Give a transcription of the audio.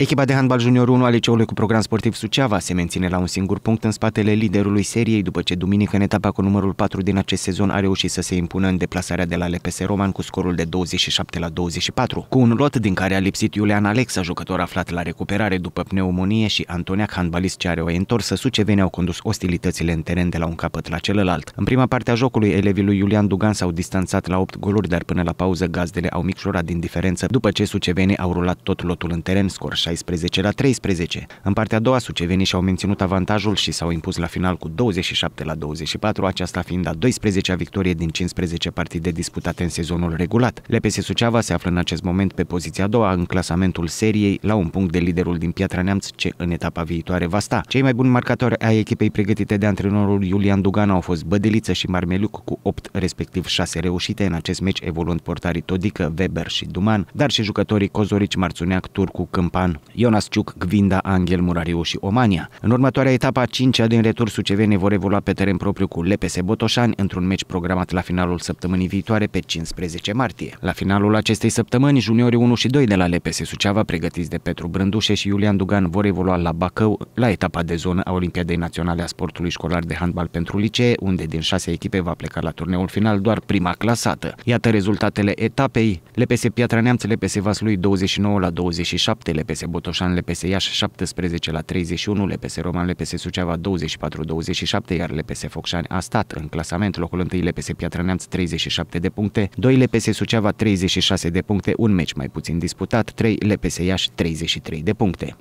Echipa de handbal junior 1 a liceului cu program sportiv Suceava se menține la un singur punct în spatele liderului seriei după ce duminică în etapa cu numărul 4 din acest sezon a reușit să se impună în deplasarea de la LPS Roman cu scorul de 27 la 24, cu un lot din care a lipsit Iulian Alexa, jucător aflat la recuperare după pneumonie și Antonia handbalist ce are o întorsă, suceveni au condus ostilitățile în teren de la un capăt la celălalt. În prima parte a jocului, elevii lui Iulian Dugan s-au distanțat la 8 goluri, dar până la pauză gazdele au micșorat din diferență, după ce Suceveni au rulat tot lotul în teren, scor 16 la 13. În partea a doua, sucevenii și-au menținut avantajul și s-au impus la final cu 27 la 24, aceasta fiind a 12-a victorie din 15 partide disputate în sezonul regulat. LPS Suceava se află în acest moment pe poziția a doua în clasamentul seriei, la un punct de liderul din Piatra Neamț, ce în etapa viitoare va sta. Cei mai buni marcatori ai echipei pregătite de antrenorul Iulian Dugan au fost Bădeliță și Marmeluc cu 8, respectiv 6 reușite în acest meci, evoluând portarii Todică, Weber și Duman, dar și jucătorii Cozorici, Marțuneac, Turcu, Câmpan, Cluj, Ionas Ciuc, Gvinda, Angel, Murariu și Omania. În următoarea etapă a cincea din retur, suceveni vor evolua pe teren propriu cu LPS Botoșani într-un meci programat la finalul săptămânii viitoare pe 15 martie. La finalul acestei săptămâni, juniorii 1 și 2 de la LPS Suceava, pregătiți de Petru Brândușe și Iulian Dugan, vor evolua la Bacău, la etapa de zonă a Olimpiadei Naționale a Sportului Școlar de Handbal pentru Licee, unde din șase echipe va pleca la turneul final doar prima clasată. Iată rezultatele etapei. LPS Piatra Neamț, LPS Vaslui 29 la 27, LPS Botoșan LPS Iași 17 la 31, LPS Roman LPS Suceava 24-27, iar LPS Focșani a stat în clasament locul 1 LPS Piatra Neamț 37 de puncte, 2 LPS Suceava 36 de puncte, un meci mai puțin disputat, 3 LPS Iași 33 de puncte.